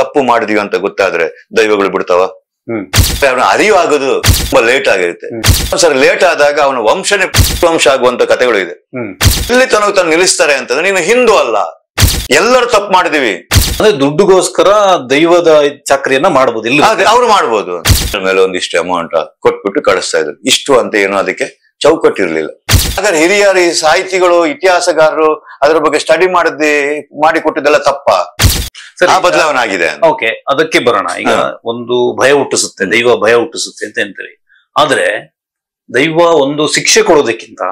ತಪ್ಪು ಮಾಡಿದೀವಿ ಅಂತ ಗೊತ್ತಾದ್ರೆ ದೈವಗಳು ಬಿಡ್ತಾವ ಅವನ ಅರಿವು ಆಗೋದು ತುಂಬಾ ಲೇಟ್ ಆಗಿರುತ್ತೆ ಒಂದ್ಸರಿ ಲೇಟ್ ಆದಾಗ ಅವನ ವಂಶನೇ ವಂಶ ಆಗುವಂತ ಕಥೆಗಳು ಇದೆ ಇಲ್ಲಿ ತನಗ ತನ್ನ ನಿಲ್ಲಿಸ್ತಾರೆ ಅಂತಂದ್ರೆ ನೀನು ಹಿಂದೂ ಅಲ್ಲ ಎಲ್ಲರೂ ತಪ್ಪು ಮಾಡಿದೀವಿ ಅಂದ್ರೆ ದುಡ್ಡುಗೋಸ್ಕರ ದೈವದ ಚಾಕ್ರಿಯನ್ನ ಮಾಡಬಹುದು ಇಲ್ಲ ಅವ್ರು ಮಾಡ್ಬೋದು ಮೇಲೆ ಒಂದಿಷ್ಟು ಅಮೌಂಟ್ ಕೊಟ್ಬಿಟ್ಟು ಕಳಿಸ್ತಾ ಇದ್ರು ಇಷ್ಟು ಅಂತ ಏನು ಅದಕ್ಕೆ ಚೌಕಟ್ಟಿರ್ಲಿಲ್ಲ ಹಾಗಾದ್ರೆ ಹಿರಿಯರು ಈ ಸಾಹಿತಿಗಳು ಇತಿಹಾಸಗಾರರು ಅದ್ರ ಬಗ್ಗೆ ಸ್ಟಡಿ ಮಾಡದ್ದೇ ಮಾಡಿಕೊಟ್ಟಿದ್ದೆಲ್ಲ ತಪ್ಪ ಆ ಬದಲಾವಣೆ ಆಗಿದೆ ಓಕೆ ಅದಕ್ಕೆ ಬರೋಣ ಈಗ ಒಂದು ಭಯ ಹುಟ್ಟಿಸುತ್ತೆ ದೈವ ಭಯ ಹುಟ್ಟಿಸುತ್ತೆ ಅಂತ ಹೇಳ್ತೀವಿ ಆದ್ರೆ ದೈವ ಒಂದು ಶಿಕ್ಷೆ ಕೊಡೋದಕ್ಕಿಂತ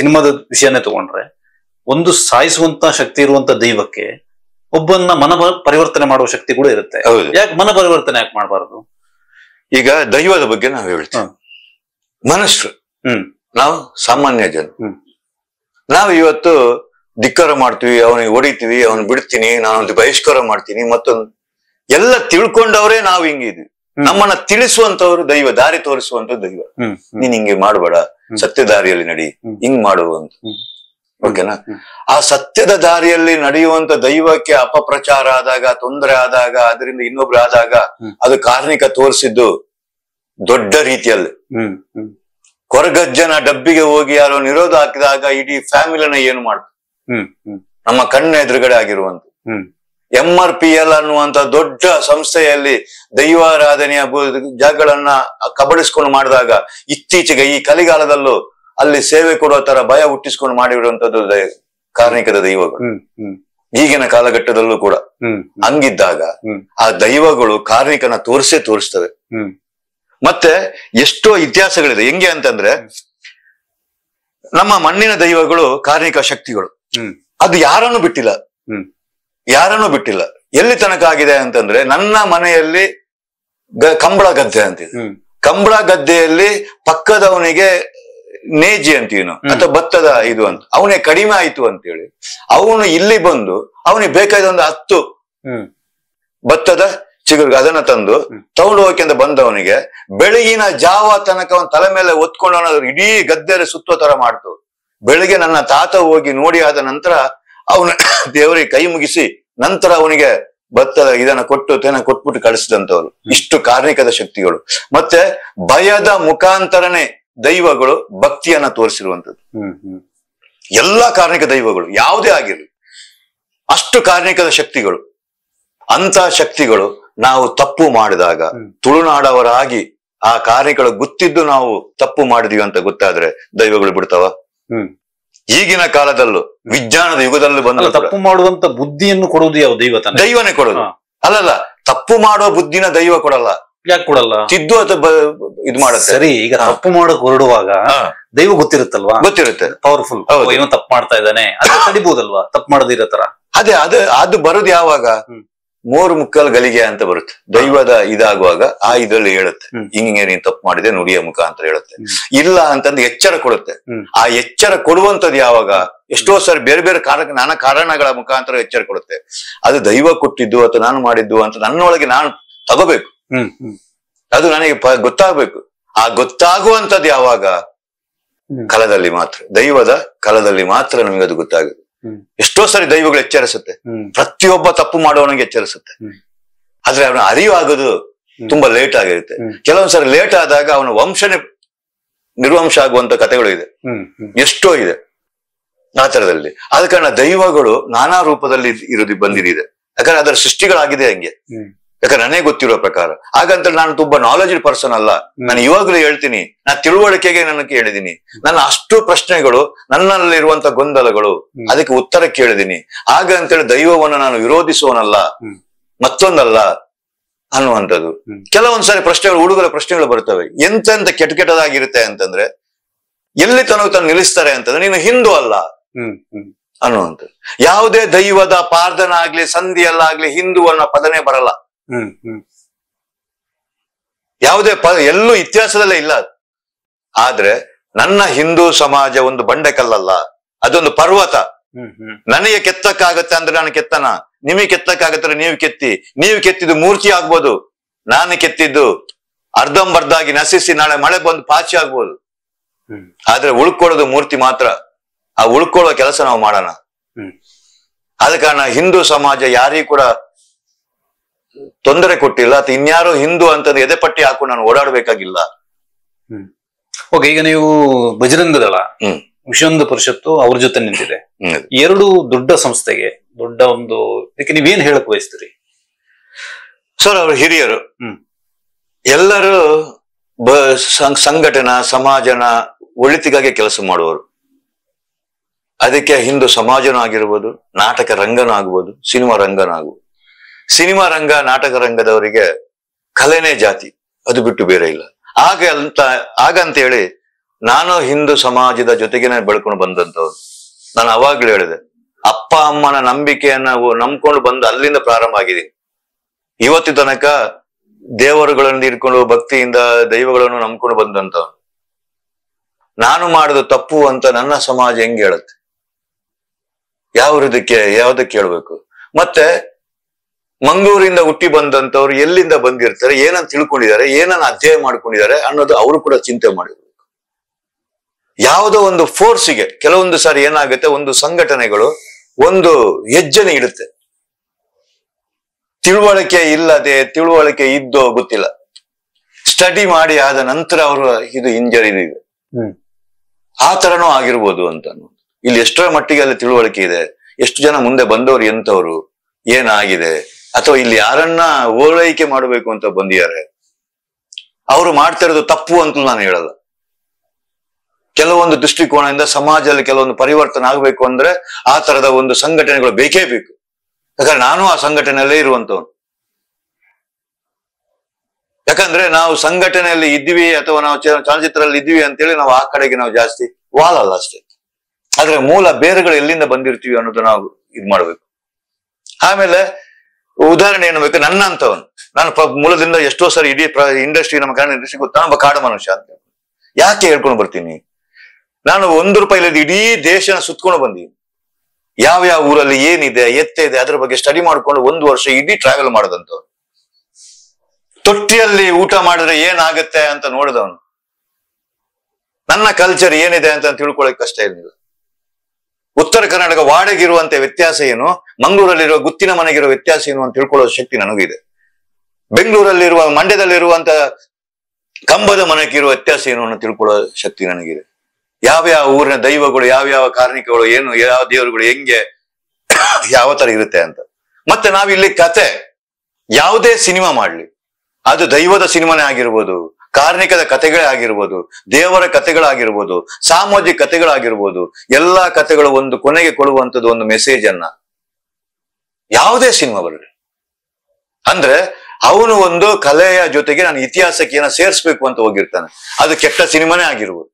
ಸಿನಿಮಾದ ವಿಷಯನೇ ತಗೊಂಡ್ರೆ ಒಂದು ಸಾಯಿಸುವಂತ ಶಕ್ತಿ ಇರುವಂತ ದೈವಕ್ಕೆ ಒಬ್ಬನ್ನ ಮನ ಪರಿವರ್ತನೆ ಮಾಡುವ ಶಕ್ತಿ ಕೂಡ ಇರುತ್ತೆ ಯಾಕೆ ಮನ ಪರಿವರ್ತನೆ ಯಾಕೆ ಮಾಡಬಾರದು ಈಗ ದೈವದ ಬಗ್ಗೆ ನಾವು ಹೇಳ್ತೇವೆ ಹ್ಮ್ ನಾವು ಸಾಮಾನ್ಯ ಜನ ನಾವು ಇವತ್ತು ಧಿಕ್ಕಾರ ಮಾಡ್ತೀವಿ ಅವನಿಗೆ ಹೊಡಿತೀವಿ ಅವನ್ ಬಿಡ್ತೀನಿ ನಾನೊಂದು ಬಹಿಷ್ಕಾರ ಮಾಡ್ತೀನಿ ಮತ್ತೊಂದು ಎಲ್ಲ ತಿಳ್ಕೊಂಡವರೇ ನಾವ್ ಹಿಂಗಿದ್ವಿ ನಮ್ಮನ್ನ ತಿಳಿಸುವಂತವ್ರು ದೈವ ದಾರಿ ತೋರಿಸುವಂತ ದೈವ ನೀನ್ ಹಿಂಗೆ ಮಾಡಬೇಡ ಸತ್ಯ ದಾರಿಯಲ್ಲಿ ನಡಿ ಹಿಂಗ್ ಮಾಡುವಂತ ಓಕೆನಾ ಆ ಸತ್ಯದ ದಾರಿಯಲ್ಲಿ ನಡೆಯುವಂತ ದೈವಕ್ಕೆ ಅಪಪ್ರಚಾರ ಆದಾಗ ತೊಂದರೆ ಆದಾಗ ಅದರಿಂದ ಇನ್ನೊಬ್ರು ಆದಾಗ ಅದು ಕಾರ್ಣಿಕ ತೋರಿಸಿದ್ದು ದೊಡ್ಡ ರೀತಿಯಲ್ಲಿ ಕೊರಗಜ್ಜನ ಡಬ್ಬಿಗೆ ಹೋಗಿ ಯಾರೋ ನಿರೋಧ ಹಾಕಿದಾಗ ಇಡೀ ಫ್ಯಾಮಿಲಿನ ಏನು ಮಾಡ್ತಾರೆ ನಮ್ಮ ಕಣ್ಣ ಎದುರುಗಡೆ ಆಗಿರುವಂತ ಎಂ ಆರ್ ಪಿ ಎಲ್ ಅನ್ನುವಂತ ದೊಡ್ಡ ಸಂಸ್ಥೆಯಲ್ಲಿ ದೈವಾರಾಧನೆಯ ಜಾಗಗಳನ್ನ ಕಬಡಿಸ್ಕೊಂಡು ಮಾಡಿದಾಗ ಇತ್ತೀಚೆಗೆ ಈ ಕಲಿಗಾಲದಲ್ಲೂ ಅಲ್ಲಿ ಸೇವೆ ಕೊಡುವ ತರ ಭಯ ಹುಟ್ಟಿಸ್ಕೊಂಡು ಮಾಡಿರುವಂತದ್ದು ಕಾರ್ಮಿಕದ ದೈವಗಳು ಈಗಿನ ಕಾಲಘಟ್ಟದಲ್ಲೂ ಕೂಡ ಹಂಗಿದ್ದಾಗ ಆ ದೈವಗಳು ಕಾರ್ಮಿಕನ ತೋರಿಸೇ ತೋರಿಸ್ತವೆ ಮತ್ತೆ ಎಷ್ಟೋ ಇತಿಹಾಸಗಳಿದೆ ಹೆಂಗೆ ಅಂತಂದ್ರೆ ನಮ್ಮ ಮಣ್ಣಿನ ದೈವಗಳು ಕಾರ್ಮಿಕ ಶಕ್ತಿಗಳು ಅದು ಯಾರನ್ನು ಬಿಟ್ಟಿಲ್ಲ ಯಾರನ್ನು ಬಿಟ್ಟಿಲ್ಲ ಎಲ್ಲಿ ತನಕ ಆಗಿದೆ ಅಂತಂದ್ರೆ ನನ್ನ ಮನೆಯಲ್ಲಿ ಕಂಬಳ ಗದ್ದೆ ಅಂತಿದೆ ಕಂಬಳ ಗದ್ದೆಯಲ್ಲಿ ಪಕ್ಕದವನಿಗೆ ನೇಜಿ ಅಂತೀನು ಅಥವಾ ಭತ್ತದ ಇದು ಅಂತ ಅವನಿಗೆ ಕಡಿಮೆ ಆಯ್ತು ಅಂತೇಳಿ ಅವನು ಇಲ್ಲಿ ಬಂದು ಅವನಿಗೆ ಬೇಕಾದ ಒಂದು ಹತ್ತು ಭತ್ತದ ಚಿಗುರು ಅದನ್ನ ತಂದು ತಗೊಂಡು ಅಂತ ಬಂದವನಿಗೆ ಬೆಳಗಿನ ಜಾವ ತನಕ ಅವನ ತಲೆ ಮೇಲೆ ಒತ್ಕೊಂಡು ಇಡೀ ಗದ್ದೆರೆ ಸುತ್ತೋ ತರ ಮಾಡ್ತು ಬೆಳಿಗ್ಗೆ ನನ್ನ ತಾತ ಹೋಗಿ ನೋಡಿ ಆದ ನಂತರ ಅವನ ದೇವರಿಗೆ ಕೈ ಮುಗಿಸಿ ನಂತರ ಅವನಿಗೆ ಭತ್ತದ ಇದನ್ನ ಕೊಟ್ಟು ತೇನ ಕೊಟ್ಬಿಟ್ಟು ಕಳಿಸಿದಂತವರು ಇಷ್ಟು ಕಾರ್ಣಿಕದ ಶಕ್ತಿಗಳು ಮತ್ತೆ ಭಯದ ಮುಖಾಂತರನೇ ದೈವಗಳು ಭಕ್ತಿಯನ್ನ ತೋರಿಸಿರುವಂತದ್ದು ಎಲ್ಲಾ ಕಾರ್ಮಿಕ ದೈವಗಳು ಯಾವುದೇ ಆಗಿರಲಿ ಅಷ್ಟು ಕಾರ್ಣಿಕದ ಶಕ್ತಿಗಳು ಅಂತ ಶಕ್ತಿಗಳು ನಾವು ತಪ್ಪು ಮಾಡಿದಾಗ ತುಳುನಾಡವರಾಗಿ ಆ ಕಾರ್ಣಿಕಗಳು ಗೊತ್ತಿದ್ದು ನಾವು ತಪ್ಪು ಮಾಡಿದೀವಿ ಅಂತ ಗೊತ್ತಾದ್ರೆ ದೈವಗಳು ಬಿಡ್ತಾವ ಈಗಿನ ಕಾಲದಲ್ಲೂ ವಿಜ್ಞಾನದ ಯುಗದಲ್ಲೂ ಬಂದ ತಪ್ಪು ಮಾಡುವಂತ ಬುದ್ಧಿಯನ್ನು ಕೊಡುವುದು ಯಾವ ದೈವ ದೈವನೇ ಕೊಡೋದು ಅಲ್ಲಲ್ಲ ತಪ್ಪು ಮಾಡುವ ಬುದ್ಧಿನ ದೈವ ಕೊಡಲ್ಲ ಯಾಕೆ ಕೊಡಲ್ಲ ತಿದ್ದು ಅಥವಾ ಇದು ಮಾಡ ಸರಿ ಈಗ ತಪ್ಪು ಮಾಡಕ್ ಹೊರಡುವಾಗ ದೈವ ಗೊತ್ತಿರುತ್ತಲ್ವಾ ಗೊತ್ತಿರುತ್ತೆ ಪವರ್ಫುಲ್ ಏನೋ ತಪ್ಪು ಮಾಡ್ತಾ ಇದ್ದಾನೆ ಅದು ತಡಿಬಹುದಲ್ವಾ ತಪ್ಪು ಮಾಡದಿರೋ ತರ ಅದೇ ಅದು ಅದು ಬರೋದು ಯಾವಾಗ ಮೂರು ಮುಕ್ಕಲ್ ಗಲಿಗೆ ಅಂತ ಬರುತ್ತೆ ದೈವದ ಇದಾಗುವಾಗ ಆ ಇದ್ರಲ್ಲಿ ಹೇಳುತ್ತೆ ಹಿಂಗೆ ನೀನ್ ತಪ್ಪು ಮಾಡಿದೆ ನುಡಿಯ ಮುಖ ಅಂತ ಹೇಳುತ್ತೆ ಇಲ್ಲ ಅಂತಂದು ಎಚ್ಚರ ಕೊಡುತ್ತೆ ಆ ಎಚ್ಚರ ಕೊಡುವಂತದ್ದು ಯಾವಾಗ ಎಷ್ಟೋ ಸರಿ ಬೇರೆ ಬೇರೆ ಕಾರಣ ನಾನಾ ಕಾರಣಗಳ ಮುಖಾಂತರ ಎಚ್ಚರ ಕೊಡುತ್ತೆ ಅದು ದೈವ ಕೊಟ್ಟಿದ್ದು ಅಥವಾ ನಾನು ಮಾಡಿದ್ದು ಅಂತ ನನ್ನೊಳಗೆ ನಾನು ತಗೋಬೇಕು ಅದು ನನಗೆ ಗೊತ್ತಾಗ್ಬೇಕು ಆ ಗೊತ್ತಾಗುವಂತದ್ದು ಯಾವಾಗ ಕಲದಲ್ಲಿ ಮಾತ್ರ ದೈವದ ಕಲದಲ್ಲಿ ಮಾತ್ರ ನಮಗೆ ಅದು ಗೊತ್ತಾಗುತ್ತೆ ಎಷ್ಟೋ ಸಾರಿ ದೈವಗಳು ಎಚ್ಚರಿಸುತ್ತೆ ಪ್ರತಿಯೊಬ್ಬ ತಪ್ಪು ಮಾಡೋನಿಗೆ ಎಚ್ಚರಿಸುತ್ತೆ ಆದ್ರೆ ಅವನ ಅರಿವು ತುಂಬಾ ಲೇಟ್ ಆಗಿರುತ್ತೆ ಕೆಲವೊಂದ್ಸರಿ ಲೇಟ್ ಆದಾಗ ಅವನ ವಂಶನೇ ನಿರ್ವಂಶ ಆಗುವಂತ ಕಥೆಗಳು ಇದೆ ಎಷ್ಟೋ ಇದೆ ಆ ತರದಲ್ಲಿ ಆದ ಕಾರಣ ದೈವಗಳು ನಾನಾ ರೂಪದಲ್ಲಿ ಇರೋದಿ ಬಂದಿದೆ ಯಾಕಂದ್ರೆ ಅದರ ಸೃಷ್ಟಿಗಳಾಗಿದೆ ಹಂಗೆ ಯಾಕಂದ್ರೆ ನನಗೆ ಗೊತ್ತಿರೋ ಪ್ರಕಾರ ಹಾಗಂತ ನಾನು ತುಂಬಾ ನಾಲೆಜ್ ಪರ್ಸನ್ ಅಲ್ಲ ನಾನು ಇವಾಗಲೂ ಹೇಳ್ತೀನಿ ನಾನು ತಿಳುವಳಿಕೆಗೆ ನನ್ನ ಕೇಳಿದೀನಿ ನನ್ನ ಅಷ್ಟು ಪ್ರಶ್ನೆಗಳು ನನ್ನಲ್ಲಿ ಇರುವಂತ ಗೊಂದಲಗಳು ಅದಕ್ಕೆ ಉತ್ತರ ಕೇಳಿದೀನಿ ಹಾಗಂತೇಳಿ ದೈವವನ್ನು ನಾನು ವಿರೋಧಿಸೋನಲ್ಲ ಮತ್ತೊಂದಲ್ಲ ಅನ್ನುವಂಥದ್ದು ಕೆಲವೊಂದ್ಸರಿ ಪ್ರಶ್ನೆಗಳು ಹುಡುಗರ ಪ್ರಶ್ನೆಗಳು ಬರ್ತವೆ ಎಂತೆಂತ ಕೆಟ್ಟ ಕೆಟ್ಟದಾಗಿರುತ್ತೆ ಅಂತಂದ್ರೆ ಎಲ್ಲಿ ತನಕ ತನ್ನ ನಿಲ್ಲಿಸ್ತಾರೆ ಅಂತಂದ್ರೆ ನೀನು ಹಿಂದೂ ಅಲ್ಲ ಅನ್ನುವಂಥದ್ದು ಯಾವುದೇ ದೈವದ ಪಾರ್ಧನ ಆಗ್ಲಿ ಸಂಧಿಯಲ್ಲಾಗ್ಲಿ ಹಿಂದೂ ಅನ್ನೋ ಪದನೆ ಬರಲ್ಲ ಯಾವುದೇ ಪ ಎಲ್ಲೂ ಇತಿಹಾಸದಲ್ಲೇ ಇಲ್ಲ ಆದ್ರೆ ನನ್ನ ಹಿಂದೂ ಸಮಾಜ ಒಂದು ಬಂಡೆ ಕಲ್ಲಲ್ಲ ಅದೊಂದು ಪರ್ವತ ನನಗೆ ಕೆತ್ತಕ್ಕಾಗತ್ತೆ ಅಂದ್ರೆ ನಾನು ಕೆತ್ತನ ನಿಮಗೆ ಕೆತ್ತಕ್ಕಾಗತ್ತೆ ನೀವು ಕೆತ್ತಿ ನೀವು ಕೆತ್ತಿದ್ದು ಮೂರ್ತಿ ಆಗ್ಬೋದು ನಾನು ಕೆತ್ತಿದ್ದು ಅರ್ಧಂಬರ್ಧಾಗಿ ನಶಿಸಿ ನಾಳೆ ಮಳೆ ಬಂದು ಪಾಚಿ ಆಗ್ಬೋದು ಆದ್ರೆ ಉಳ್ಕೊಳ್ಳೋದು ಮೂರ್ತಿ ಮಾತ್ರ ಆ ಉಳ್ಕೊಳ್ಳೋ ಕೆಲಸ ನಾವು ಮಾಡೋಣ ಆದ ಕಾರಣ ಹಿಂದೂ ಸಮಾಜ ಯಾರಿಗೂ ಕೂಡ ತೊಂದರೆ ಕೊಟ್ಟಿಲ್ಲ ಅಥವಾ ಇನ್ಯಾರು ಹಿಂದೂ ಅಂತ ಎದೆ ಪಟ್ಟಿ ಹಾಕೊಂಡು ನಾನು ಓಡಾಡ್ಬೇಕಾಗಿಲ್ಲ ಓಕೆ ಈಗ ನೀವು ಬಜರಂಗದಳ ವಿಶ್ವಂದ ಪರಿಷತ್ತು ಅವ್ರ ಜೊತೆ ನಿಂತಿದೆ ಎರಡು ದೊಡ್ಡ ಸಂಸ್ಥೆಗೆ ದೊಡ್ಡ ಒಂದು ಇದಕ್ಕೆ ನೀವೇನ್ ಹೇಳಕ್ ಬಯಸ್ತೀರಿ ಸರ್ ಅವರು ಹಿರಿಯರು ಎಲ್ಲರೂ ಸಂಘಟನಾ ಸಮಾಜನ ಒಳಿತಿಗಾಗಿ ಕೆಲಸ ಮಾಡುವರು ಅದಕ್ಕೆ ಹಿಂದೂ ಸಮಾಜನೂ ಆಗಿರ್ಬೋದು ನಾಟಕ ರಂಗನೂ ಆಗ್ಬೋದು ಸಿನಿಮಾ ರಂಗನೂ ಆಗ್ಬೋದು ಸಿನಿಮಾ ರಂಗ ನಾಟಕ ರಂಗದವರಿಗೆ ಕಲೆನೇ ಜಾತಿ ಅದು ಬಿಟ್ಟು ಬೇರೆ ಇಲ್ಲ ಆಗ ಅಂತ ಆಗ ಅಂತ ಹೇಳಿ ನಾನು ಹಿಂದೂ ಸಮಾಜದ ಜೊತೆಗೇನೆ ಬೆಳ್ಕೊಂಡು ಬಂದಂತವ್ರು ನಾನು ಅವಾಗ್ಲೂ ಹೇಳಿದೆ ಅಪ್ಪ ಅಮ್ಮನ ನಂಬಿಕೆಯನ್ನ ನಂಬ್ಕೊಂಡು ಬಂದು ಅಲ್ಲಿಂದ ಪ್ರಾರಂಭ ಆಗಿದ್ದೀನಿ ಇವತ್ತು ತನಕ ದೇವರುಗಳನ್ನು ಇಟ್ಕೊಂಡು ಭಕ್ತಿಯಿಂದ ದೈವಗಳನ್ನು ನಂಬ್ಕೊಂಡು ಬಂದಂತವ್ರು ನಾನು ಮಾಡಿದ ತಪ್ಪು ಅಂತ ನನ್ನ ಸಮಾಜ ಹೆಂಗ್ ಹೇಳುತ್ತೆ ಯಾವ ಇದಕ್ಕೆ ಯಾವ್ದಕ್ಕೆ ಹೇಳ್ಬೇಕು ಮತ್ತೆ ಮಂಗಳೂರಿಂದ ಹುಟ್ಟಿ ಬಂದಂತವ್ರು ಎಲ್ಲಿಂದ ಬಂದಿರ್ತಾರೆ ಏನನ್ನ ತಿಳ್ಕೊಂಡಿದ್ದಾರೆ ಏನನ್ನ ಅಧ್ಯಯನ ಮಾಡ್ಕೊಂಡಿದ್ದಾರೆ ಅನ್ನೋದು ಅವರು ಕೂಡ ಚಿಂತೆ ಮಾಡಿದ್ರು ಯಾವುದೋ ಒಂದು ಫೋರ್ಸ್ಗೆ ಕೆಲವೊಂದು ಸಾರಿ ಏನಾಗುತ್ತೆ ಒಂದು ಸಂಘಟನೆಗಳು ಒಂದು ಹೆಜ್ಜೆನೆ ಇಡುತ್ತೆ ತಿಳುವಳಿಕೆ ಇಲ್ಲದೆ ತಿಳುವಳಿಕೆ ಇದ್ದೋ ಗೊತ್ತಿಲ್ಲ ಸ್ಟಡಿ ಮಾಡಿ ಆದ ನಂತರ ಅವರು ಇದು ಇಂಜರಿದು ಇದೆ ಆ ತರನೂ ಆಗಿರ್ಬೋದು ಅಂತ ಇಲ್ಲಿ ಎಷ್ಟರ ಮಟ್ಟಿಗೆ ಅಲ್ಲಿ ತಿಳುವಳಿಕೆ ಇದೆ ಎಷ್ಟು ಜನ ಮುಂದೆ ಬಂದವರು ಎಂಥವ್ರು ಏನಾಗಿದೆ ಅಥವಾ ಇಲ್ಲಿ ಯಾರನ್ನ ಓಲೈಕೆ ಮಾಡಬೇಕು ಅಂತ ಬಂದಿದ್ದಾರೆ ಅವರು ಮಾಡ್ತಾ ಇರೋದು ತಪ್ಪು ಅಂತ ನಾನು ಹೇಳಲ್ಲ ಕೆಲವೊಂದು ದೃಷ್ಟಿಕೋನದಿಂದ ಸಮಾಜದಲ್ಲಿ ಕೆಲವೊಂದು ಪರಿವರ್ತನೆ ಆಗಬೇಕು ಅಂದ್ರೆ ಆ ತರದ ಒಂದು ಸಂಘಟನೆಗಳು ಬೇಕೇ ಬೇಕು ಯಾಕಂದ್ರೆ ನಾನು ಆ ಸಂಘಟನೆಯಲ್ಲೇ ಇರುವಂತವನು ಯಾಕಂದ್ರೆ ನಾವು ಸಂಘಟನೆಯಲ್ಲಿ ಇದ್ವಿ ಅಥವಾ ನಾವು ಚಲನಚಿತ್ರದಲ್ಲಿ ಇದ್ವಿ ಅಂತೇಳಿ ನಾವು ಆ ಕಡೆಗೆ ನಾವು ಜಾಸ್ತಿ ವಾಲಲ್ಲ ಅಷ್ಟೇ ಆದ್ರೆ ಮೂಲ ಬೇರುಗಳು ಎಲ್ಲಿಂದ ಬಂದಿರ್ತೀವಿ ಅನ್ನೋದು ನಾವು ಇದು ಮಾಡ್ಬೇಕು ಆಮೇಲೆ ಉದಾಹರಣೆ ಏನು ಬೇಕು ನನ್ನ ಅಂತವನು ನಾನು ಮೂಲದಿಂದ ಎಷ್ಟೋ ಸರಿ ಇಡೀ ಇಂಡಸ್ಟ್ರಿ ನಮ್ಮ ಕನ್ನಡ ಇಂಡಸ್ಟ್ರಿ ಗೊತ್ತಾ ನಮ್ಮ ಕಾಡು ಮನುಷ್ಯ ಅಂತ ಯಾಕೆ ಹೇಳ್ಕೊಂಡು ಬರ್ತೀನಿ ನಾನು ಒಂದು ರೂಪಾಯಿ ಇಡೀ ದೇಶನ ಸುತ್ಕೊಂಡು ಬಂದೀನಿ ಯಾವ ಯಾವ ಊರಲ್ಲಿ ಏನಿದೆ ಎತ್ತ ಇದೆ ಅದ್ರ ಬಗ್ಗೆ ಸ್ಟಡಿ ಮಾಡ್ಕೊಂಡು ಒಂದು ವರ್ಷ ಇಡೀ ಟ್ರಾವೆಲ್ ಮಾಡದಂತವ್ ತೊಟ್ಟಿಯಲ್ಲಿ ಊಟ ಮಾಡಿದ್ರೆ ಏನಾಗತ್ತೆ ಅಂತ ನೋಡಿದವನು ನನ್ನ ಕಲ್ಚರ್ ಏನಿದೆ ಅಂತ ತಿಳ್ಕೊಳಕ್ ಕಷ್ಟ ಇರಲಿಲ್ಲ ಉತ್ತರ ಕರ್ನಾಟಕ ವಾಡಗಿರುವಂತ ವ್ಯತ್ಯಾಸ ಏನು ಮಂಗಳೂರಲ್ಲಿರುವ ಗುತ್ತಿನ ಮನೆಗಿರುವ ವ್ಯತ್ಯಾಸ ಏನು ಅಂತ ತಿಳ್ಕೊಳ್ಳೋ ಶಕ್ತಿ ನನಗಿದೆ ಬೆಂಗಳೂರಲ್ಲಿರುವ ಮಂಡ್ಯದಲ್ಲಿರುವಂತ ಕಂಬದ ಮನೆಗಿರುವ ವ್ಯತ್ಯಾಸ ಏನು ಅಂತ ತಿಳ್ಕೊಳ್ಳೋ ಶಕ್ತಿ ನನಗಿದೆ ಯಾವ್ಯಾವ ಊರಿನ ದೈವಗಳು ಯಾವ್ಯಾವ ಕಾರ್ಮಿಕಗಳು ಏನು ಯಾವ ದೇವರುಗಳು ಹೆಂಗೆ ಯಾವ ತರ ಇರುತ್ತೆ ಅಂತ ಮತ್ತೆ ನಾವಿಲ್ಲಿ ಕತೆ ಯಾವುದೇ ಸಿನಿಮಾ ಮಾಡ್ಲಿ ಅದು ದೈವದ ಸಿನಿಮಾನೇ ಆಗಿರ್ಬೋದು ಕಾರ್ಣಿಕದ ಕಥೆಗಳೇ ಆಗಿರ್ಬೋದು ದೇವರ ಕಥೆಗಳಾಗಿರ್ಬೋದು ಸಾಮಾಜಿಕ ಕಥೆಗಳಾಗಿರ್ಬೋದು ಎಲ್ಲಾ ಕಥೆಗಳು ಒಂದು ಕೊನೆಗೆ ಕೊಡುವಂಥದ್ದು ಒಂದು ಮೆಸೇಜ್ ಅನ್ನ ಯಾವುದೇ ಸಿನಿಮಾ ಬರಲಿ ಅಂದ್ರೆ ಅವನು ಒಂದು ಕಲೆಯ ಜೊತೆಗೆ ನಾನು ಇತಿಹಾಸಕ್ಕೆ ಏನೋ ಸೇರಿಸ್ಬೇಕು ಅಂತ ಹೋಗಿರ್ತಾನೆ ಅದು ಕೆಟ್ಟ ಸಿನಿಮಾನೇ ಆಗಿರ್ಬೋದು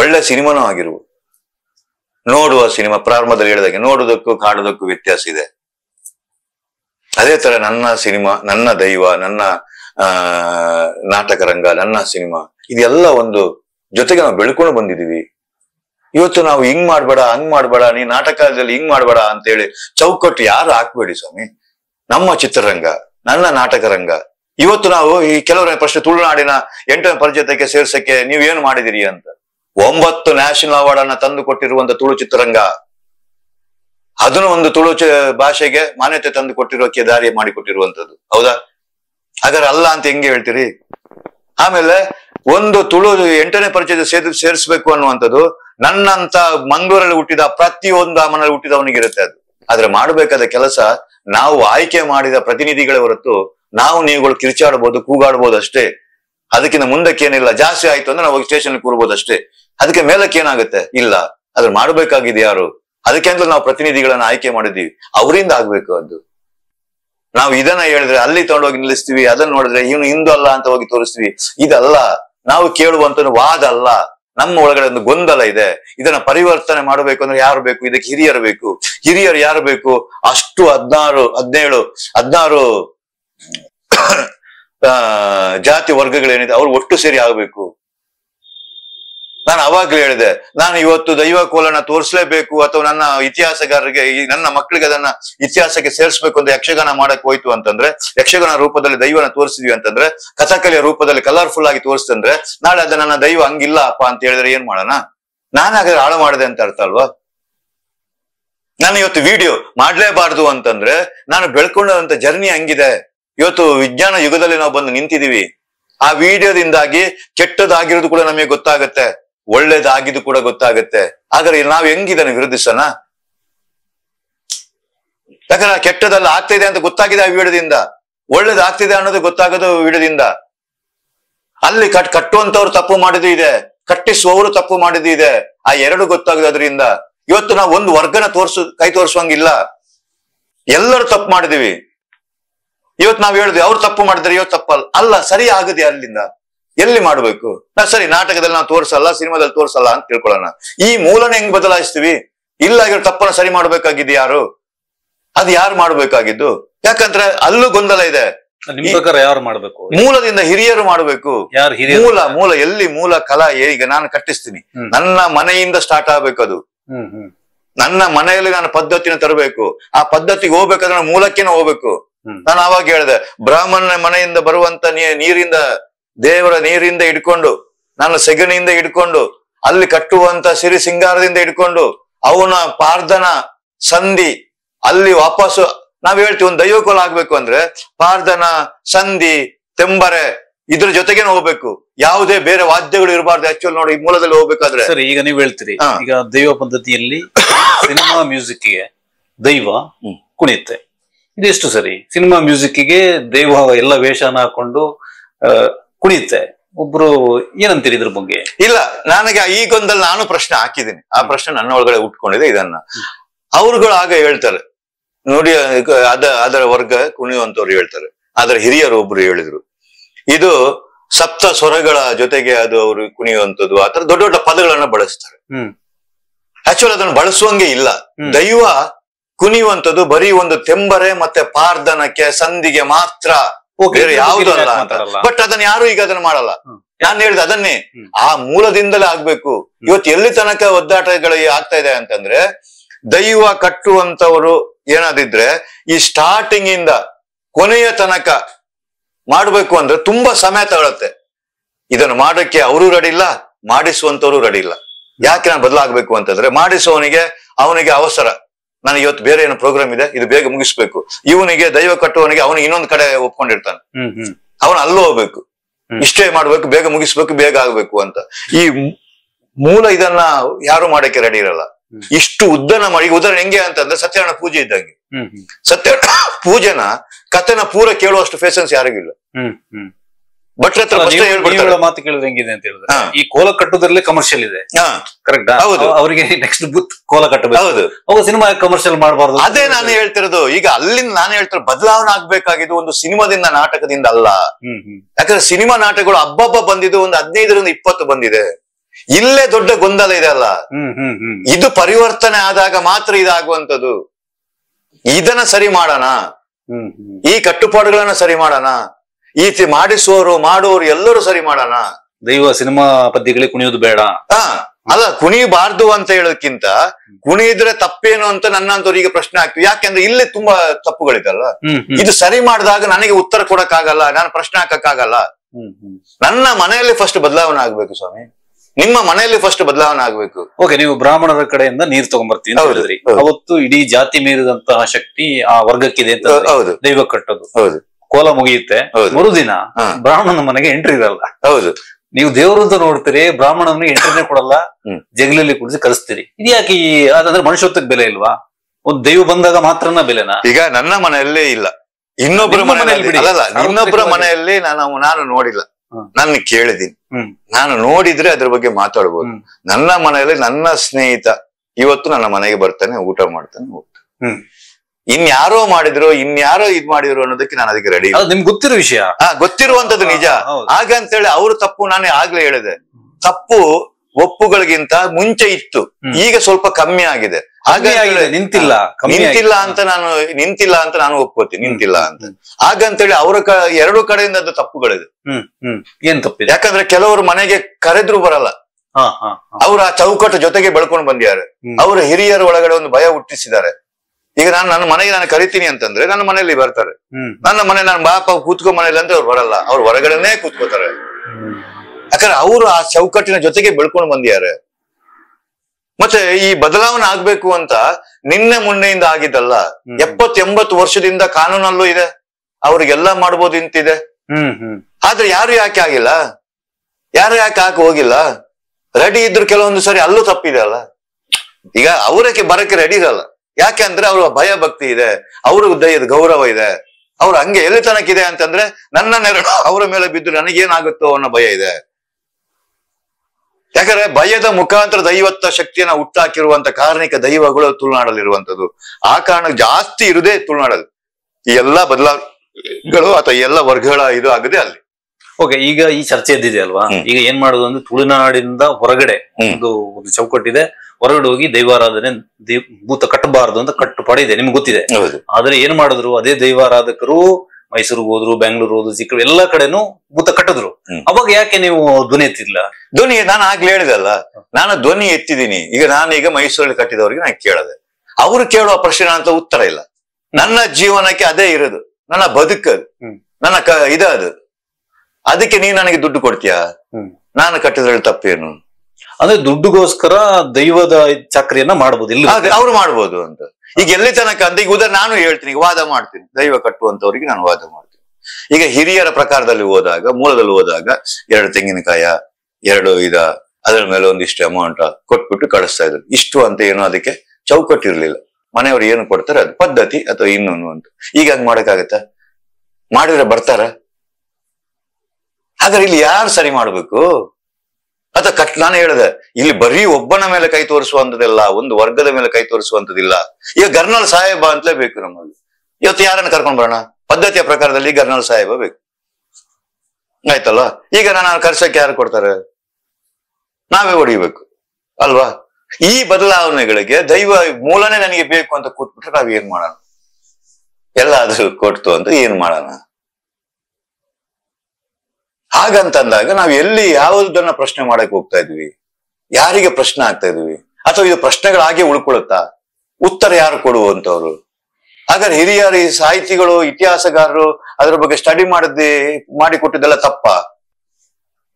ಒಳ್ಳೆ ಸಿನಿಮಾನೂ ಆಗಿರ್ಬೋದು ನೋಡುವ ಸಿನಿಮಾ ಪ್ರಾರಂಭದಲ್ಲಿ ಹೇಳಿದಾಗೆ ನೋಡೋದಕ್ಕೂ ಕಾಡೋದಕ್ಕೂ ವ್ಯತ್ಯಾಸ ಇದೆ ಅದೇ ತರ ನನ್ನ ಸಿನಿಮಾ ನನ್ನ ದೈವ ನನ್ನ ನಾಟಕ ರಂಗ ನನ್ನ ಸಿನಿಮಾ ಇದೆಲ್ಲ ಒಂದು ಜೊತೆಗೆ ನಾವು ಬೆಳ್ಕೊಂಡು ಬಂದಿದ್ದೀವಿ ಇವತ್ತು ನಾವು ಹಿಂಗ್ ಮಾಡ್ಬೇಡ ಹಂಗ್ ಮಾಡ್ಬೇಡ ನೀ ನಾಟಕದಲ್ಲಿ ಹಿಂಗ್ ಮಾಡ್ಬೇಡ ಹೇಳಿ ಚೌಕಟ್ಟು ಯಾರು ಹಾಕ್ಬೇಡಿ ಸ್ವಾಮಿ ನಮ್ಮ ಚಿತ್ರರಂಗ ನನ್ನ ನಾಟಕ ರಂಗ ಇವತ್ತು ನಾವು ಈ ಕೆಲವರ ಪ್ರಶ್ನೆ ತುಳುನಾಡಿನ ಎಂಟನೇ ಪರಿಚಯಕ್ಕೆ ಸೇರ್ಸಕ್ಕೆ ನೀವು ಏನು ಮಾಡಿದಿರಿ ಅಂತ ಒಂಬತ್ತು ನ್ಯಾಷನಲ್ ಅವಾರ್ಡ್ ಅನ್ನ ತಂದು ಕೊಟ್ಟಿರುವಂತ ತುಳು ಚಿತ್ರರಂಗ ಅದನ್ನು ಒಂದು ತುಳು ಭಾಷೆಗೆ ಮಾನ್ಯತೆ ತಂದು ಕೊಟ್ಟಿರೋಕೆ ದಾರಿ ಮಾಡಿಕೊಟ್ಟಿರುವಂತದ್ದು ಹೌದಾ ಹಾಗಾದ್ರೆ ಅಲ್ಲ ಅಂತ ಹೆಂಗೆ ಹೇಳ್ತೀರಿ ಆಮೇಲೆ ಒಂದು ತುಳು ಎಂಟನೇ ಪರಿಚಯ ಸೇರ್ ಸೇರಿಸ್ಬೇಕು ಅನ್ನುವಂಥದ್ದು ನನ್ನಂತ ಮಂಗಳೂರಲ್ಲಿ ಹುಟ್ಟಿದ ಪ್ರತಿಯೊಂದು ಆ ಮನೆಯಲ್ಲಿ ಹುಟ್ಟಿದವನಿಗೆ ಇರುತ್ತೆ ಅದು ಆದ್ರೆ ಮಾಡಬೇಕಾದ ಕೆಲಸ ನಾವು ಆಯ್ಕೆ ಮಾಡಿದ ಪ್ರತಿನಿಧಿಗಳ ಹೊರತು ನಾವು ನೀವುಗಳು ಕಿರ್ಚಾಡ್ಬೋದು ಕೂಗಾಡಬಹುದು ಅಷ್ಟೇ ಅದಕ್ಕಿಂತ ಮುಂದಕ್ಕೆ ಏನಿಲ್ಲ ಜಾಸ್ತಿ ಆಯ್ತು ಅಂದ್ರೆ ನಾವು ಸ್ಟೇಷನ್ ಕೂರ್ಬೋದು ಅಷ್ಟೇ ಅದಕ್ಕೆ ಮೇಲಕ್ಕೆ ಏನಾಗುತ್ತೆ ಇಲ್ಲ ಅದ್ರ ಮಾಡಬೇಕಾಗಿದೆ ಯಾರು ಅದಕ್ಕೆ ಅಂದ್ರೆ ನಾವು ಪ್ರತಿನಿಧಿಗಳನ್ನ ಆಯ್ಕೆ ಮಾಡಿದ್ವಿ ಅವರಿಂದ ಆಗ್ಬೇಕು ಅದು ನಾವು ಇದನ್ನ ಹೇಳಿದ್ರೆ ಅಲ್ಲಿ ತಗೊಂಡೋಗಿ ನಿಲ್ಲಿಸ್ತೀವಿ ಅದನ್ನ ನೋಡಿದ್ರೆ ಇವನು ಹಿಂದೂ ಅಲ್ಲ ಅಂತ ಹೋಗಿ ತೋರಿಸ್ತೀವಿ ಇದಲ್ಲ ನಾವು ಕೇಳುವಂತ ವಾದ ಅಲ್ಲ ನಮ್ಮ ಒಳಗಡೆ ಒಂದು ಗೊಂದಲ ಇದೆ ಇದನ್ನ ಪರಿವರ್ತನೆ ಮಾಡಬೇಕು ಅಂದ್ರೆ ಯಾರು ಬೇಕು ಇದಕ್ಕೆ ಹಿರಿಯರು ಬೇಕು ಹಿರಿಯರು ಯಾರು ಬೇಕು ಅಷ್ಟು ಹದಿನಾರು ಹದಿನೇಳು ಹದ್ನಾರು ಜಾತಿ ವರ್ಗಗಳೇನಿದೆ ಅವ್ರು ಒಟ್ಟು ಸೇರಿ ಆಗಬೇಕು ನಾನು ಅವಾಗ್ಲೇ ಹೇಳಿದೆ ನಾನು ಇವತ್ತು ದೈವ ಕೋಲನ ತೋರಿಸಲೇಬೇಕು ಅಥವಾ ನನ್ನ ಇತಿಹಾಸಗಾರರಿಗೆ ನನ್ನ ಮಕ್ಕಳಿಗೆ ಅದನ್ನ ಇತಿಹಾಸಕ್ಕೆ ಸೇರಿಸಬೇಕು ಅಂತ ಯಕ್ಷಗಾನ ಮಾಡಕ್ ಹೋಯ್ತು ಅಂತಂದ್ರೆ ಯಕ್ಷಗಾನ ರೂಪದಲ್ಲಿ ದೈವನ ತೋರಿಸಿದ್ವಿ ಅಂತಂದ್ರೆ ಕಥಕಲಿಯ ರೂಪದಲ್ಲಿ ಕಲರ್ಫುಲ್ ಆಗಿ ತೋರಿಸ್ತಂದ್ರೆ ನಾಳೆ ಅದ ನನ್ನ ದೈವ ಹಂಗಿಲ್ಲ ಅಪ್ಪ ಅಂತ ಹೇಳಿದ್ರೆ ಏನ್ ಮಾಡೋಣ ನಾನಾಗಾದ್ರೆ ಹಾಳು ಮಾಡಿದೆ ಅಂತ ಅರ್ಥ ಅಲ್ವಾ ನಾನು ಇವತ್ತು ವಿಡಿಯೋ ಮಾಡ್ಲೇಬಾರ್ದು ಅಂತಂದ್ರೆ ನಾನು ಬೆಳ್ಕೊಂಡಂತ ಜರ್ನಿ ಹಂಗಿದೆ ಇವತ್ತು ವಿಜ್ಞಾನ ಯುಗದಲ್ಲಿ ನಾವು ಬಂದು ನಿಂತಿದೀವಿ ಆ ವಿಡಿಯೋದಿಂದಾಗಿ ಕೆಟ್ಟದಾಗಿರೋದು ಕೂಡ ನಮಗೆ ಗೊತ್ತಾಗುತ್ತೆ ಒಳ್ಳೇದಾಗಿದ್ದು ಕೂಡ ಗೊತ್ತಾಗುತ್ತೆ ಆದರೆ ನಾವು ಇದನ್ನು ವಿರೋಧಿಸೋಣ ಯಾಕಂದ್ರೆ ಕೆಟ್ಟದಲ್ಲ ಆಗ್ತಾ ಇದೆ ಅಂತ ಗೊತ್ತಾಗಿದೆ ಆ ವಿಡಿಯೋದಿಂದ ಒಳ್ಳೇದಾಗ್ತಿದೆ ಅನ್ನೋದು ಗೊತ್ತಾಗೋದು ವಿಡದಿಂದ ಅಲ್ಲಿ ಕಟ್ ಕಟ್ಟುವಂತವ್ರು ತಪ್ಪು ಮಾಡಿದ್ದು ಇದೆ ಕಟ್ಟಿಸುವವರು ತಪ್ಪು ಮಾಡಿದ್ದು ಇದೆ ಆ ಎರಡು ಅದರಿಂದ ಇವತ್ತು ನಾವು ಒಂದು ವರ್ಗನ ತೋರ್ಸು ಕೈ ತೋರಿಸುವಂಗಿಲ್ಲ ಎಲ್ಲರೂ ತಪ್ಪು ಮಾಡಿದೀವಿ ಇವತ್ತು ನಾವು ಹೇಳಿದ್ವಿ ಅವ್ರು ತಪ್ಪು ಮಾಡಿದ್ರೆ ಇವತ್ತು ತಪ್ಪಲ್ಲ ಅಲ್ಲ ಸರಿ ಆಗದೆ ಅಲ್ಲಿಂದ ಎಲ್ಲಿ ಮಾಡಬೇಕು ನಾ ಸರಿ ನಾಟಕದಲ್ಲಿ ನಾವು ತೋರಿಸಲ್ಲ ಸಿನಿಮಾದಲ್ಲಿ ತೋರಿಸಲ್ಲ ಅಂತ ತಿಳ್ಕೊಳ್ಳೋಣ ಈ ಮೂಲನ ಹೆಂಗ್ ಬದಲಾಯಿಸ್ತೀವಿ ಇಲ್ಲಾಗಿರೋ ತಪ್ಪನ್ನ ಸರಿ ಮಾಡ್ಬೇಕಾಗಿದ್ದು ಯಾರು ಅದು ಯಾರು ಮಾಡ್ಬೇಕಾಗಿದ್ದು ಯಾಕಂದ್ರೆ ಅಲ್ಲೂ ಗೊಂದಲ ಇದೆ ಯಾರು ಮಾಡ್ಬೇಕು ಮೂಲದಿಂದ ಹಿರಿಯರು ಮಾಡ್ಬೇಕು ಮೂಲ ಮೂಲ ಎಲ್ಲಿ ಮೂಲ ಕಲಾ ಈಗ ನಾನು ಕಟ್ಟಿಸ್ತೀನಿ ನನ್ನ ಮನೆಯಿಂದ ಸ್ಟಾರ್ಟ್ ಆಗ್ಬೇಕು ಅದು ನನ್ನ ಮನೆಯಲ್ಲಿ ನಾನು ಪದ್ಧತಿನ ತರಬೇಕು ಆ ಪದ್ಧತಿಗೆ ಹೋಗ್ಬೇಕಾದ್ರೆ ಮೂಲಕ್ಕೆನ ಹೋಗ್ಬೇಕು ನಾನು ಅವಾಗ ಹೇಳಿದೆ ಬ್ರಾಹ್ಮಣನ ಮನೆಯಿಂದ ಬರುವಂತ ನೀರಿಂದ ದೇವರ ನೀರಿಂದ ಹಿಡ್ಕೊಂಡು ನನ್ನ ಸೆಗಣಿಯಿಂದ ಹಿಡ್ಕೊಂಡು ಅಲ್ಲಿ ಕಟ್ಟುವಂತ ಸಿರಿ ಸಿಂಗಾರದಿಂದ ಹಿಡ್ಕೊಂಡು ಅವನ ಪಾರ್ಧನ ಸಂಧಿ ಅಲ್ಲಿ ವಾಪಸ್ ನಾವ್ ಹೇಳ್ತೀವಿ ಒಂದು ದೈವಕೋಲ ಆಗ್ಬೇಕು ಅಂದ್ರೆ ಪಾರ್ಧನ ಸಂಧಿ ತೆಂಬರೆ ಇದ್ರ ಜೊತೆಗೆ ಹೋಗ್ಬೇಕು ಯಾವುದೇ ಬೇರೆ ವಾದ್ಯಗಳು ಇರಬಾರ್ದು ಆಕ್ಚುಲ್ ನೋಡಿ ಈ ಮೂಲದಲ್ಲಿ ಹೋಗ್ಬೇಕಾದ್ರೆ ಸರಿ ಈಗ ನೀವು ಹೇಳ್ತೀರಿ ಈಗ ದೈವ ಪದ್ಧತಿಯಲ್ಲಿ ಸಿನಿಮಾ ಮ್ಯೂಸಿಕ್ ಗೆ ದೈವ ಕುಣಿಯುತ್ತೆ ಇದೆಷ್ಟು ಸರಿ ಸಿನಿಮಾ ಮ್ಯೂಸಿಕ್ ಗೆ ದೈವ ಎಲ್ಲ ವೇಷನ ಹಾಕೊಂಡು ಕುಣಿಯುತ್ತೆ ಒಬ್ರು ಏನಂತೀರಿ ಇದ್ರ ಬಗ್ಗೆ ಇಲ್ಲ ನನಗೆ ಈ ಗೊಂದಲ್ ನಾನು ಪ್ರಶ್ನೆ ಹಾಕಿದ್ದೀನಿ ಆ ಪ್ರಶ್ನೆ ನನ್ನ ಒಳಗಡೆ ಉಟ್ಕೊಂಡಿದೆ ಇದನ್ನ ಅವ್ರುಗಳು ಆಗ ಹೇಳ್ತಾರೆ ನೋಡಿ ಅದ ಅದರ ವರ್ಗ ಕುಣಿಯುವಂತವ್ರು ಹೇಳ್ತಾರೆ ಅದರ ಹಿರಿಯರು ಒಬ್ರು ಹೇಳಿದ್ರು ಇದು ಸಪ್ತ ಸ್ವರಗಳ ಜೊತೆಗೆ ಅದು ಅವರು ಕುಣಿಯುವಂಥದ್ದು ಆತರ ದೊಡ್ಡ ದೊಡ್ಡ ಪದಗಳನ್ನ ಬಳಸ್ತಾರೆ ಆಕ್ಚುಲ್ ಅದನ್ನು ಬಳಸುವಂಗೆ ಇಲ್ಲ ದೈವ ಕುಣಿಯುವಂಥದ್ದು ಬರೀ ಒಂದು ತೆಂಬರೆ ಮತ್ತೆ ಪಾರ್ದನಕ್ಕೆ ಸಂಧಿಗೆ ಮಾತ್ರ ಯಾವುದು ಅಲ್ಲ ಬಟ್ ಅದನ್ನ ಯಾರು ಈಗ ಅದನ್ನ ಮಾಡಲ್ಲ ನಾನು ಹೇಳ್ದೆ ಅದನ್ನೇ ಆ ಮೂಲದಿಂದಲೇ ಆಗ್ಬೇಕು ಇವತ್ತು ಎಲ್ಲಿ ತನಕ ಒದ್ದಾಟಗಳು ಆಗ್ತಾ ಇದೆ ಅಂತಂದ್ರೆ ದೈವ ಕಟ್ಟುವಂತವರು ಏನಾದಿದ್ರೆ ಈ ಸ್ಟಾರ್ಟಿಂಗ್ ಇಂದ ಕೊನೆಯ ತನಕ ಮಾಡ್ಬೇಕು ಅಂದ್ರೆ ತುಂಬಾ ಸಮಯ ತಗೊಳತ್ತೆ ಇದನ್ನು ಮಾಡಕ್ಕೆ ಅವರು ರೆಡಿ ಇಲ್ಲ ಮಾಡಿಸುವಂತವರು ರೆಡಿ ಇಲ್ಲ ಯಾಕೆ ನಾನು ಬದಲಾಗಬೇಕು ಅಂತಂದ್ರೆ ಮಾಡಿಸುವವನಿಗೆ ಅವನಿಗೆ ಅವಸರ ನನಗೆ ಇವತ್ತು ಬೇರೆ ಏನೋ ಪ್ರೋಗ್ರಾಮ್ ಇದೆ ಇದು ಬೇಗ ಮುಗಿಸ್ಬೇಕು ಇವನಿಗೆ ದೈವ ಕಟ್ಟುವವನಿಗೆ ಅವನು ಇನ್ನೊಂದು ಕಡೆ ಒಪ್ಕೊಂಡಿರ್ತಾನೆ ಅವನು ಅಲ್ಲೂ ಹೋಗ್ಬೇಕು ಇಷ್ಟೇ ಮಾಡ್ಬೇಕು ಬೇಗ ಮುಗಿಸ್ಬೇಕು ಬೇಗ ಆಗ್ಬೇಕು ಅಂತ ಈ ಮೂಲ ಇದನ್ನ ಯಾರು ಮಾಡಕ್ಕೆ ರೆಡಿ ಇರಲ್ಲ ಇಷ್ಟು ಉದ್ದನ ಮಾಡಿ ಉದಾಹರಣೆ ಹೆಂಗೆ ಅಂತಂದ್ರೆ ಸತ್ಯನಾರಾಯಣ ಪೂಜೆ ಇದ್ದಂಗೆ ಸತ್ಯನಾರಾಯಣ ಪೂಜೆನ ಕಥೆನ ಪೂರ ಕೇಳುವಷ್ಟು ಫೇಸನ್ಸ್ ಯಾರಿಗಿಲ್ಲ ಮಾತು ಕೇಳಿದ್ರೆ ಅಂತ ಈ ಕೋಲ ಕಟ್ಟುದ್ರಲ್ಲಿ ಕಮರ್ಷಿಯಲ್ ಇದೆ ಕರೆಕ್ಟ್ ಹೌದು ಅವರಿಗೆ ನೆಕ್ಸ್ಟ್ ಬುತ್ ಕೋಲ ಕಟ್ಟಬೇಕು ಹೌದು ಅವಾಗ ಸಿನಿಮಾ ಕಮರ್ಷಿಯಲ್ ಮಾಡಬಾರ್ದು ಅದೇ ನಾನು ಹೇಳ್ತಿರೋದು ಈಗ ಅಲ್ಲಿಂದ ನಾನು ಹೇಳ್ತಿರೋ ಬದಲಾವಣೆ ಆಗ್ಬೇಕಾಗಿದ್ದು ಒಂದು ಸಿನಿಮಾದಿಂದ ನಾಟಕದಿಂದ ಅಲ್ಲ ಯಾಕಂದ್ರೆ ಸಿನಿಮಾ ನಾಟಕಗಳು ಹಬ್ಬಬ್ಬ ಬಂದಿದ್ದು ಒಂದು ಹದಿನೈದರಿಂದ ಇಪ್ಪತ್ತು ಬಂದಿದೆ ಇಲ್ಲೇ ದೊಡ್ಡ ಗೊಂದಲ ಇದೆ ಅಲ್ಲ ಇದು ಪರಿವರ್ತನೆ ಆದಾಗ ಮಾತ್ರ ಇದಾಗುವಂತದ್ದು ಇದನ್ನ ಸರಿ ಮಾಡೋಣ ಈ ಕಟ್ಟುಪಾಡುಗಳನ್ನ ಸರಿ ಮಾಡೋಣ ಈತಿ ಮಾಡಿಸುವವರು ಮಾಡುವವರು ಎಲ್ಲರೂ ಸರಿ ಮಾಡೋಣ ದೈವ ಸಿನಿಮಾ ಪದ್ಯಗಳಿಗೆ ಕುಣಿಯೋದು ಬೇಡ ಹಾ ಅಲ್ಲ ಕುಣಿಬಾರ್ದು ಅಂತ ಹೇಳೋದಕ್ಕಿಂತ ಕುಣಿದ್ರೆ ತಪ್ಪೇನು ಅಂತ ನನ್ನಂತವ್ರಿಗೆ ಪ್ರಶ್ನೆ ಆಗ್ತೀವಿ ಯಾಕೆಂದ್ರೆ ಇಲ್ಲಿ ತುಂಬಾ ತಪ್ಪುಗಳಿದಲ್ಲ ಇದು ಸರಿ ಮಾಡಿದಾಗ ನನಗೆ ಉತ್ತರ ಕೊಡಕ್ಕಾಗಲ್ಲ ನಾನು ಪ್ರಶ್ನೆ ಹಾಕಕ್ಕಾಗಲ್ಲ ನನ್ನ ಮನೆಯಲ್ಲಿ ಫಸ್ಟ್ ಬದಲಾವಣೆ ಆಗ್ಬೇಕು ಸ್ವಾಮಿ ನಿಮ್ಮ ಮನೆಯಲ್ಲಿ ಫಸ್ಟ್ ಬದಲಾವಣೆ ಆಗ್ಬೇಕು ಓಕೆ ನೀವು ಬ್ರಾಹ್ಮಣರ ಕಡೆಯಿಂದ ನೀರು ತಗೊಂಡ್ಬರ್ತೀನಿ ಅವತ್ತು ಇಡೀ ಜಾತಿ ಮೀರಿದಂತಹ ಶಕ್ತಿ ಆ ವರ್ಗಕ್ಕಿದೆ ಅಂತ ಹೌದು ದೈವ ಕಟ್ಟೋದು ಹೌದು ಕೋಲ ಮುಗಿಯುತ್ತೆ ಮರುದಿನ ಬ್ರಾಹ್ಮಣನ ಮನೆಗೆ ಎಂಟ್ರಿ ಇರಲ್ಲ ಹೌದು ನೀವು ದೇವರಂತ ನೋಡ್ತೀರಿ ಬ್ರಾಹ್ಮಣನ ಎಂಟ್ರಿನೇ ಕೊಡಲ್ಲ ಜಗಲಲ್ಲಿ ಕುಡಿಸಿ ಕಲಿಸ್ತೀರಿ ಇದ್ಯಾಕೆ ಈ ಅದಂದ್ರೆ ಮನುಷ್ಯತ್ವಕ್ಕೆ ಬೆಲೆ ಇಲ್ವಾ ಒಂದು ದೈವ ಬಂದಾಗ ಮಾತ್ರ ಬೆಲೆನಾ ಈಗ ನನ್ನ ಮನೆಯಲ್ಲೇ ಇಲ್ಲ ಇನ್ನೊಬ್ಬರ ಮನೆಯಲ್ಲಿ ಇನ್ನೊಬ್ಬರ ಮನೆಯಲ್ಲಿ ನಾನು ನಾನು ನೋಡಿಲ್ಲ ನಾನು ಕೇಳಿದೀನಿ ನಾನು ನೋಡಿದ್ರೆ ಅದ್ರ ಬಗ್ಗೆ ಮಾತಾಡ್ಬೋದು ನನ್ನ ಮನೆಯಲ್ಲಿ ನನ್ನ ಸ್ನೇಹಿತ ಇವತ್ತು ನನ್ನ ಮನೆಗೆ ಬರ್ತಾನೆ ಊಟ ಮಾಡ್ತಾನೆ ಹೋಗ್ತಾನೆ ಇನ್ಯಾರೋ ಮಾಡಿದ್ರು ಇನ್ಯಾರೋ ಇದ್ ಮಾಡಿದ್ರು ಅನ್ನೋದಕ್ಕೆ ನಾನು ಅದಕ್ಕೆ ರೆಡಿ ನಿಮ್ಗೆ ಗೊತ್ತಿರೋ ವಿಷಯ ಗೊತ್ತಿರುವಂತದ್ದು ನಿಜ ಹಾಗಂತ ಹೇಳಿ ಅವ್ರ ತಪ್ಪು ನಾನೇ ಆಗ್ಲೇ ಹೇಳಿದೆ ತಪ್ಪು ಒಪ್ಪುಗಳಿಗಿಂತ ಮುಂಚೆ ಇತ್ತು ಈಗ ಸ್ವಲ್ಪ ಕಮ್ಮಿ ಆಗಿದೆ ನಿಂತಿಲ್ಲ ನಿಂತಿಲ್ಲ ಅಂತ ನಾನು ನಿಂತಿಲ್ಲ ಅಂತ ನಾನು ಒಪ್ಕೋತೀನಿ ನಿಂತಿಲ್ಲ ಅಂತ ಹಾಗಂತೇಳಿ ಅವರ ಎರಡು ಕಡೆಯಿಂದ ಅದು ತಪ್ಪುಗಳಿದೆ ಏನ್ ತಪ್ಪಿದೆ ಯಾಕಂದ್ರೆ ಕೆಲವರು ಮನೆಗೆ ಕರೆದ್ರು ಬರಲ್ಲ ಅವ್ರ ಆ ಚೌಕಟ್ಟು ಜೊತೆಗೆ ಬೆಳ್ಕೊಂಡು ಬಂದಿದ್ದಾರೆ ಅವ್ರ ಹಿರಿಯರ ಒಳಗಡೆ ಒಂದು ಭಯ ಹುಟ್ಟಿಸಿದ್ದಾರೆ ಈಗ ನಾನು ನನ್ನ ಮನೆಗೆ ನಾನು ಕರಿತೀನಿ ಅಂತಂದ್ರೆ ನನ್ನ ಮನೆಯಲ್ಲಿ ಬರ್ತಾರೆ ನನ್ನ ಮನೆ ನನ್ನ ಬಾಪ ಕೂತ್ಕೋ ಮನೇಲಿ ಅಂದ್ರೆ ಅವ್ರು ಬರಲ್ಲ ಅವ್ರು ಹೊರಗಡೆನೆ ಕೂತ್ಕೋತಾರೆ ಯಾಕಂದ್ರೆ ಅವರು ಆ ಚೌಕಟ್ಟಿನ ಜೊತೆಗೆ ಬೆಳ್ಕೊಂಡು ಬಂದಿದ್ದಾರೆ ಮತ್ತೆ ಈ ಬದಲಾವಣೆ ಆಗ್ಬೇಕು ಅಂತ ನಿನ್ನೆ ಮೊನ್ನೆಯಿಂದ ಆಗಿದ್ದಲ್ಲ ಎಪ್ಪತ್ತೆಂಬತ್ತು ವರ್ಷದಿಂದ ಕಾನೂನಲ್ಲೂ ಇದೆ ಅವ್ರಿಗೆಲ್ಲ ಮಾಡ್ಬೋದು ಇಂತಿದೆ ಆದ್ರೆ ಯಾರು ಯಾಕೆ ಆಗಿಲ್ಲ ಯಾರು ಯಾಕೆ ಹಾಕಿ ಹೋಗಿಲ್ಲ ರೆಡಿ ಇದ್ರು ಕೆಲವೊಂದು ಸರಿ ಅಲ್ಲೂ ತಪ್ಪಿದೆ ಅಲ್ಲ ಈಗ ಅವರಕ್ಕೆ ಬರಕ್ಕೆ ರೆಡಿ ಇರಲ್ಲ ಯಾಕೆ ಅಂದ್ರೆ ಅವ್ರ ಭಯ ಭಕ್ತಿ ಇದೆ ಅವ್ರ ದಯದ ಗೌರವ ಇದೆ ಅವ್ರು ಹಂಗೆ ಎಲ್ಲಿ ಇದೆ ಅಂತಂದ್ರೆ ನನ್ನ ನೆರಳು ಅವರ ಮೇಲೆ ಬಿದ್ದು ನನಗೇನಾಗುತ್ತೋ ಅನ್ನೋ ಭಯ ಇದೆ ಯಾಕಂದ್ರೆ ಭಯದ ಮುಖಾಂತರ ದೈವತ್ತ ಶಕ್ತಿಯನ್ನ ಹುಟ್ಟಾಕಿರುವಂತ ಕಾರಣಿಕ ದೈವಗಳು ತುಳುನಾಡಲ್ಲಿರುವಂತದ್ದು ಆ ಕಾರಣ ಜಾಸ್ತಿ ಇರುದೇ ತುಳುನಾಡಲ್ಲಿ ಈ ಎಲ್ಲಾ ಬದಲಾವಣೆಗಳು ಅಥವಾ ಎಲ್ಲ ವರ್ಗಗಳ ಇದು ಆಗದೆ ಅಲ್ಲಿ ಓಕೆ ಈಗ ಈ ಚರ್ಚೆ ಎದ್ದಿದೆ ಅಲ್ವಾ ಈಗ ಏನ್ ಮಾಡೋದು ಅಂದ್ರೆ ತುಳುನಾಡಿನಿಂದ ಹೊರಗಡೆ ಒಂದು ಒಂದು ಚೌಕಟ್ಟಿದೆ ಹೊರಗಡೆ ಹೋಗಿ ದೈವಾರಾಧನೆ ಭೂತ ಕಟ್ಟಬಾರದು ಅಂತ ಇದೆ ನಿಮ್ಗೆ ಗೊತ್ತಿದೆ ಆದ್ರೆ ಏನ್ ಮಾಡಿದ್ರು ಅದೇ ದೈವಾರಾಧಕರು ಮೈಸೂರಿಗೆ ಹೋದ್ರು ಬೆಂಗಳೂರು ಹೋದ್ರು ಚಿಕ್ಕ ಎಲ್ಲಾ ಕಡೆನು ಭೂತ ಕಟ್ಟಿದ್ರು ಅವಾಗ ಯಾಕೆ ನೀವು ಧ್ವನಿ ಎತ್ತಿಲ್ಲ ಧ್ವನಿ ನಾನು ಆಗ್ಲೇ ಹೇಳಿದಲ್ಲ ನಾನು ಧ್ವನಿ ಎತ್ತಿದ್ದೀನಿ ಈಗ ನಾನು ಈಗ ಮೈಸೂರಲ್ಲಿ ಕಟ್ಟಿದವರಿಗೆ ನಾನು ಕೇಳದೆ ಅವರು ಕೇಳುವ ಪ್ರಶ್ನೆ ಅಂತ ಉತ್ತರ ಇಲ್ಲ ನನ್ನ ಜೀವನಕ್ಕೆ ಅದೇ ಇರೋದು ನನ್ನ ಬದುಕದು ನನ್ನ ಕ ಅದು ಅದಕ್ಕೆ ನೀನ್ ನನಗೆ ದುಡ್ಡು ಕೊಡ್ತೀಯಾ ನಾನು ಕಟ್ಟಿದ್ರಲ್ಲಿ ತಪ್ಪೇನು ಅಂದ್ರೆ ದುಡ್ಡುಗೋಸ್ಕರ ದೈವದ ಚಕ್ರಿಯನ್ನ ಮಾಡಬಹುದು ಇಲ್ಲ ಅವ್ರು ಮಾಡ್ಬೋದು ಅಂತ ಈಗ ಎಲ್ಲಿ ತನಕ ಅಂತ ಈಗ ಉದಾ ನಾನು ಹೇಳ್ತೀನಿ ಈಗ ವಾದ ಮಾಡ್ತೀನಿ ದೈವ ಕಟ್ಟುವಂತವರಿಗೆ ನಾನು ವಾದ ಮಾಡ್ತೀನಿ ಈಗ ಹಿರಿಯರ ಪ್ರಕಾರದಲ್ಲಿ ಹೋದಾಗ ಮೂಲದಲ್ಲಿ ಹೋದಾಗ ಎರಡು ತೆಂಗಿನಕಾಯ ಎರಡು ಇದ ಅದರ ಮೇಲೆ ಒಂದಿಷ್ಟು ಅಮೌಂಟ್ ಕೊಟ್ಬಿಟ್ಟು ಕಳಿಸ್ತಾ ಇದ್ರು ಇಷ್ಟು ಅಂತ ಏನು ಅದಕ್ಕೆ ಚೌಕಟ್ಟಿರ್ಲಿಲ್ಲ ಮನೆಯವರು ಏನು ಕೊಡ್ತಾರೆ ಅದು ಪದ್ಧತಿ ಅಥವಾ ಇನ್ನೊಂದು ಅಂತ ಈಗ ಹಂಗ್ ಮಾಡಕ್ಕಾಗತ್ತಾ ಮಾಡಿದ್ರೆ ಬರ್ತಾರ ಹಾಗಾದ್ರೆ ಇಲ್ಲಿ ಯಾರು ಸರಿ ಮಾಡಬೇಕು ಅಥವಾ ಕಟ್ ನಾನು ಹೇಳಿದೆ ಇಲ್ಲಿ ಬರೀ ಒಬ್ಬನ ಮೇಲೆ ಕೈ ತೋರಿಸುವಂಥದ್ದಿಲ್ಲ ಒಂದು ವರ್ಗದ ಮೇಲೆ ಕೈ ತೋರಿಸುವಂಥದ್ದಿಲ್ಲ ಈಗ ಗರ್ನಲ್ ಸಾಹೇಬ ಅಂತಲೇ ಬೇಕು ನಮ್ಮಲ್ಲಿ ಇವತ್ತು ಯಾರನ್ನ ಕರ್ಕೊಂಡ್ ಬರೋಣ ಪದ್ಧತಿಯ ಪ್ರಕಾರದಲ್ಲಿ ಗರ್ನಲ್ ಸಾಹೇಬ ಬೇಕು ಆಯ್ತಲ್ಲ ಈಗ ನಾನು ಕರ್ಸಕ್ಕೆ ಯಾರು ಕೊಡ್ತಾರೆ ನಾವೇ ಹೊಡಿಬೇಕು ಅಲ್ವಾ ಈ ಬದಲಾವಣೆಗಳಿಗೆ ದೈವ ಮೂಲನೇ ನನಗೆ ಬೇಕು ಅಂತ ಕೂತ್ಬಿಟ್ರೆ ನಾವ್ ಏನ್ ಮಾಡೋಣ ಎಲ್ಲಾದ್ರೂ ಕೊಟ್ಟು ಅಂತ ಏನ್ ಮಾಡೋಣ ಹಾಗಂತಂದಾಗ ನಾವು ಎಲ್ಲಿ ಯಾವುದನ್ನ ಪ್ರಶ್ನೆ ಮಾಡಕ್ ಹೋಗ್ತಾ ಇದ್ವಿ ಯಾರಿಗೆ ಪ್ರಶ್ನೆ ಆಗ್ತಾ ಇದ್ವಿ ಅಥವಾ ಇದು ಪ್ರಶ್ನೆಗಳಾಗೆ ಉಳ್ಕೊಳುತ್ತಾ ಉತ್ತರ ಯಾರು ಕೊಡುವಂತವ್ರು ಹಾಗಾದ್ರೆ ಹಿರಿಯರು ಈ ಸಾಹಿತಿಗಳು ಇತಿಹಾಸಗಾರರು ಅದರ ಬಗ್ಗೆ ಸ್ಟಡಿ ಮಾಡದೆ ಮಾಡಿಕೊಟ್ಟಿದ್ದೆಲ್ಲ ತಪ್ಪ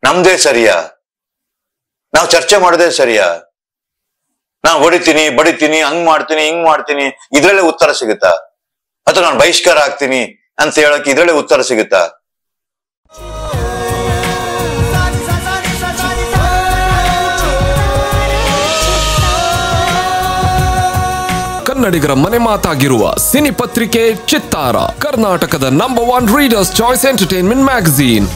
ನಮ್ದೇ ಸರಿಯಾ ನಾವು ಚರ್ಚೆ ಮಾಡದೆ ಸರಿಯಾ ನಾನು ಹೊಡಿತೀನಿ ಬಡಿತೀನಿ ಹಂಗ್ ಮಾಡ್ತೀನಿ ಹಿಂಗ್ ಮಾಡ್ತೀನಿ ಇದ್ರಲ್ಲೇ ಉತ್ತರ ಸಿಗುತ್ತಾ ಅಥವಾ ನಾನು ಬಹಿಷ್ಕಾರ ಆಗ್ತೀನಿ ಅಂತ ಹೇಳಕ್ ಇದ್ರಲ್ಲೇ ಉತ್ತರ ಸಿಗುತ್ತಾ ಕನ್ನಡಿಗರ ಮನೆ ಮಾತಾಗಿರುವ ಸಿನಿ ಪತ್ರಿಕೆ ಚಿತ್ತಾರ ಕರ್ನಾಟಕದ number one readers choice entertainment magazine